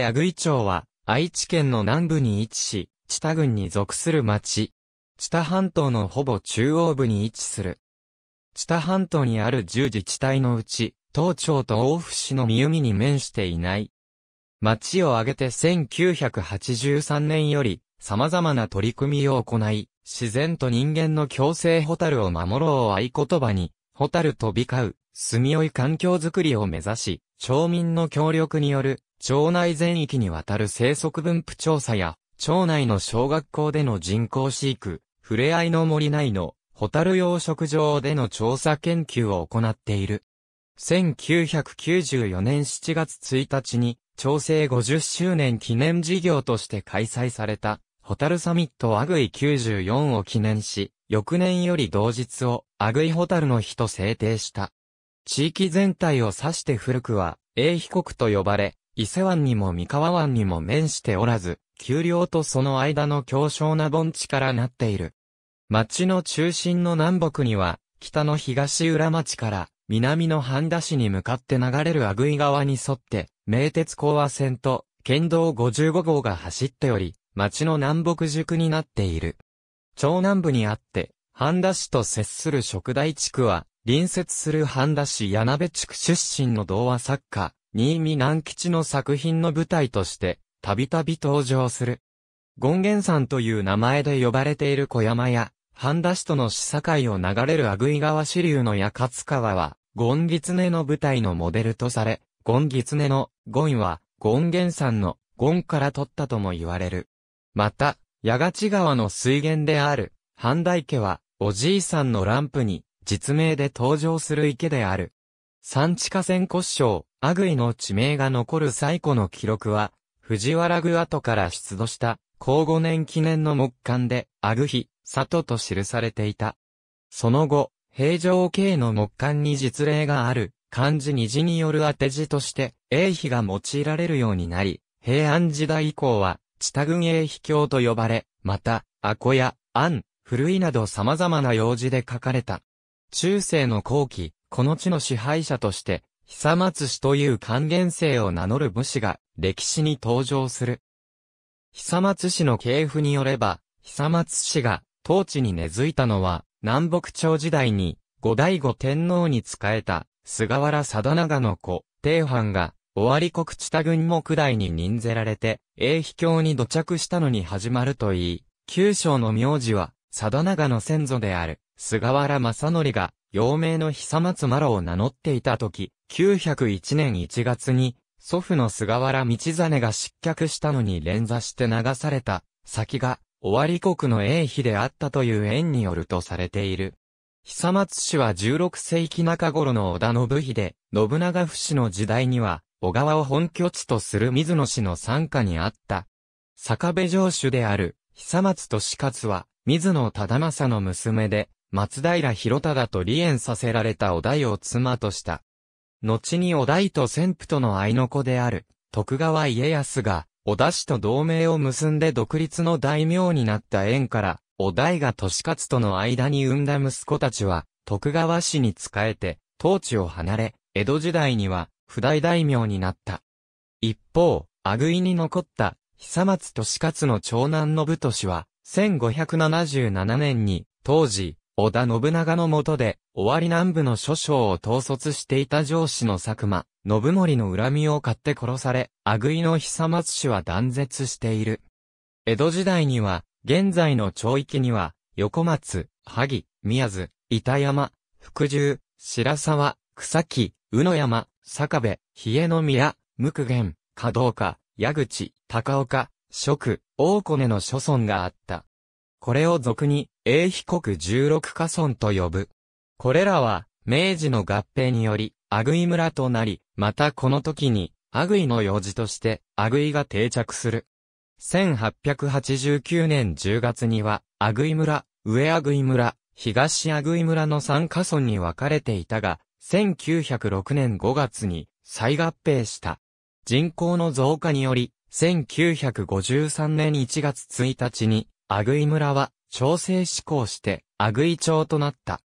矢栗町は、愛知県の南部に位置し、知多郡に属する町。知多半島のほぼ中央部に位置する。知多半島にある10自治体のうち、東町と大府市の三海に面していない。町を挙げて1983年より、様々な取り組みを行い、自然と人間の共生ホタルを守ろうを合言葉に、ホタル飛び交う、住みよい環境づくりを目指し、町民の協力による町内全域にわたる生息分布調査や、町内の小学校での人工飼育、ふれあいの森内のホタル養殖場での調査研究を行っている。1994年7月1日に、調整50周年記念事業として開催された、ホタルサミットアグイ94を記念し、翌年より同日をアグイホタルの日と制定した。地域全体を指して古くは、英被国と呼ばれ、伊勢湾にも三河湾にも面しておらず、丘陵とその間の強小な盆地からなっている。町の中心の南北には、北の東浦町から南の半田市に向かって流れる阿久井川に沿って、名鉄港和線と県道55号が走っており、町の南北塾になっている。町南部にあって、半田市と接する食大地区は、隣接する半田市柳部地区出身の童話作家、新見南吉の作品の舞台として、たびたび登場する。権現山という名前で呼ばれている小山や、半田市との市境を流れる阿久井川支流の八勝川は、ゴンギツネの舞台のモデルとされ、ゴンギツネのゴンは、ゴンゲン山のゴンから取ったとも言われる。また、八勝川の水源である、半田池は、おじいさんのランプに、実名で登場する池である。三地下線骨章、アグイの地名が残る最古の記録は、藤原具跡から出土した、高5年記念の木簡で、アグヒ、里と記されていた。その後、平城系の木簡に実例がある、漢字二字による当て字として、英碑が用いられるようになり、平安時代以降は、地多郡英碑教と呼ばれ、また、アコや、アン、古いなど様々な用字で書かれた。中世の後期、この地の支配者として、久松氏という還元姓を名乗る武士が歴史に登場する。久松氏の系譜によれば、久松氏が当地に根付いたのは、南北朝時代に後醍醐天皇に仕えた菅原定長の子、定藩が、尾張国地多軍木代に任ぜられて、永飛教に土着したのに始まるといい、九章の名字は、定長の先祖である、菅原正則が、幼名の久松麻呂を名乗っていた時、901年1月に、祖父の菅原道真が失脚したのに連座して流された、先が、尾張国の英妃であったという縁によるとされている。久松氏は16世紀中頃の織田信秀、信長不死の時代には、小川を本拠地とする水野氏の参加にあった。坂部城主である、久松利勝は、水野忠政の娘で、松平広忠と離縁させられたお代を妻とした。後にお代と旋府との愛の子である、徳川家康が、お田氏と同盟を結んで独立の大名になった縁から、お代が利勝との間に産んだ息子たちは、徳川氏に仕えて、当地を離れ、江戸時代には、不代大名になった。一方、あぐいに残った、久松利勝の長男の武都は、1577年に、当時、織田信長の下で、終わり南部の諸将を統率していた上司の佐久間、信盛の恨みを買って殺され、あぐいの久松氏は断絶している。江戸時代には、現在の町域には、横松、萩、宮津、板山、福住、白沢、草木、宇野山、坂部、比江宮、無玄、加藤家、矢口、高岡、区、大根の諸村があった。これを俗に、英比国16家村と呼ぶ。これらは、明治の合併により、アグイ村となり、またこの時に、アグイの用事として、アグイが定着する。1889年10月には、アグイ村、上アグイ村、東アグイ村の3カ村に分かれていたが、1906年5月に再合併した。人口の増加により、1953年1月1日に、アグイ村は調整志向して、アグイ町となった。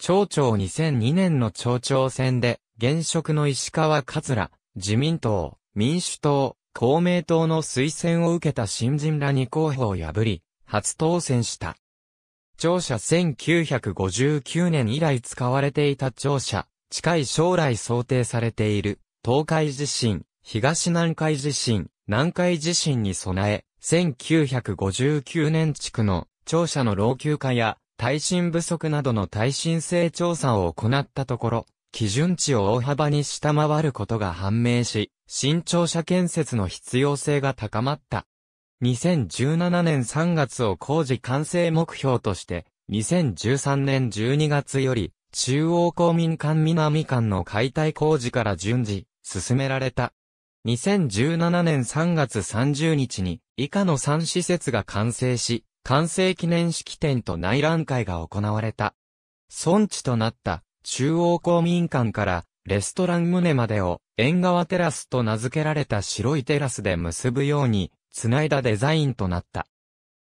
町長2002年の町長選で、現職の石川桂、自民党、民主党、公明党の推薦を受けた新人らに候補を破り、初当選した。庁舎1959年以来使われていた庁舎、近い将来想定されている、東海地震、東南海地震、南海地震に備え、1959年地区の庁舎の老朽化や耐震不足などの耐震性調査を行ったところ、基準値を大幅に下回ることが判明し、新庁舎建設の必要性が高まった。2017年3月を工事完成目標として、2013年12月より、中央公民館南館の解体工事から順次、進められた。2017年3月30日に、以下の3施設が完成し、完成記念式典と内覧会が行われた。村地となった中央公民館からレストラン棟までを縁側テラスと名付けられた白いテラスで結ぶように繋いだデザインとなった。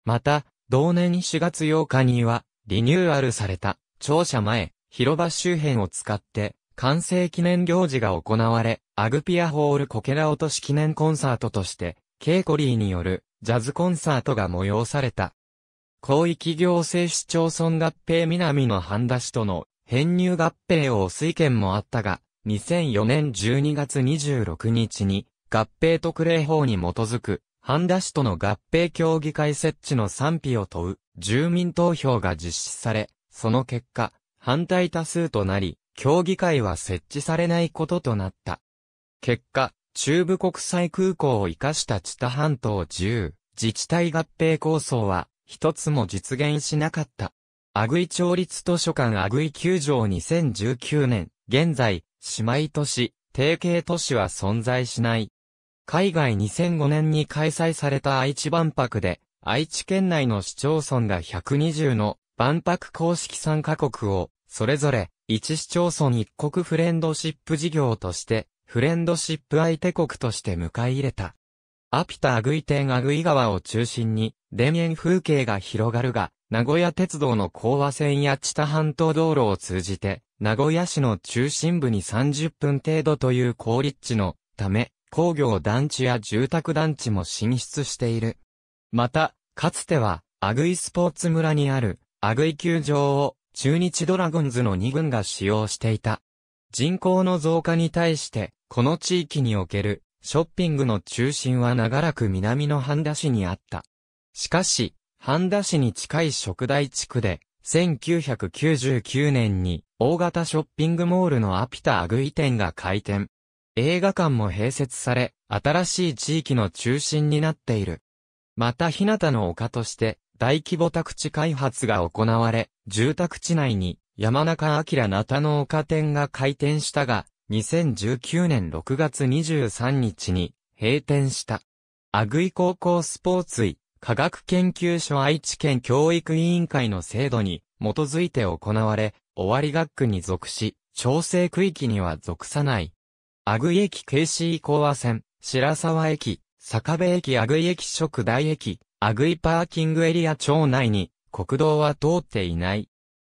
また、同年4月8日にはリニューアルされた庁舎前広場周辺を使って完成記念行事が行われ、アグピアホールコケラ落とし記念コンサートとして、ケイコリーによるジャズコンサートが催された。広域行政市町村合併南の半田市との編入合併を推薦もあったが、2004年12月26日に合併特例法に基づく半田市との合併協議会設置の賛否を問う住民投票が実施され、その結果、反対多数となり、協議会は設置されないこととなった。結果、中部国際空港を生かした知多半島自由自治体合併構想は一つも実現しなかった。アグイ町立図書館アグイ球場2019年、現在、姉妹都市、提携都市は存在しない。海外2005年に開催された愛知万博で、愛知県内の市町村が120の万博公式参加国を、それぞれ、一市町村一国フレンドシップ事業として、フレンドシップ相手国として迎え入れた。アピタアグイ店アグイ川を中心に、田園風景が広がるが、名古屋鉄道の高和線や知多半島道路を通じて、名古屋市の中心部に30分程度という高立地のため、工業団地や住宅団地も進出している。また、かつては、アグイスポーツ村にある、アグイ球場を、中日ドラゴンズの2軍が使用していた。人口の増加に対して、この地域におけるショッピングの中心は長らく南の半田市にあった。しかし、半田市に近い食大地区で、1999年に大型ショッピングモールのアピタアグイ店が開店。映画館も併設され、新しい地域の中心になっている。また、日向の丘として、大規模宅地開発が行われ、住宅地内に山中明菜たの丘店が開店したが、2019年6月23日に閉店した。アグイ高校スポーツ医科学研究所愛知県教育委員会の制度に基づいて行われ、終わり学区に属し、調整区域には属さない。アグイ駅京市港和線、白沢駅、坂部駅アグイ駅食大駅、アグイパーキングエリア町内に国道は通っていない。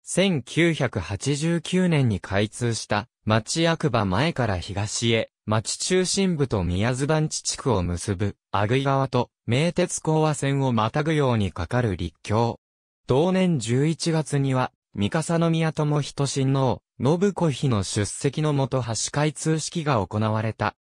1989年に開通した町役場前から東へ、町中心部と宮津番地地区を結ぶ、阿久井川と名鉄高和線をまたぐようにかかる立教。同年11月には、三笠宮友人親王、信子妃の出席のもと橋開通式が行われた。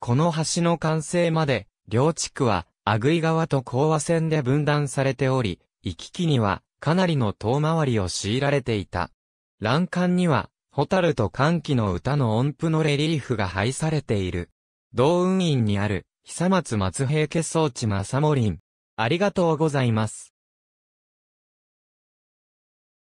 この橋の完成まで、両地区は、阿久井川と高和線で分断されており、行き来には、かなりの遠回りを強いられていた。欄干には、ホタルと歓喜の歌の音符のレリーフが配されている。同運院にある、久松松平家装置正森ありがとうございます。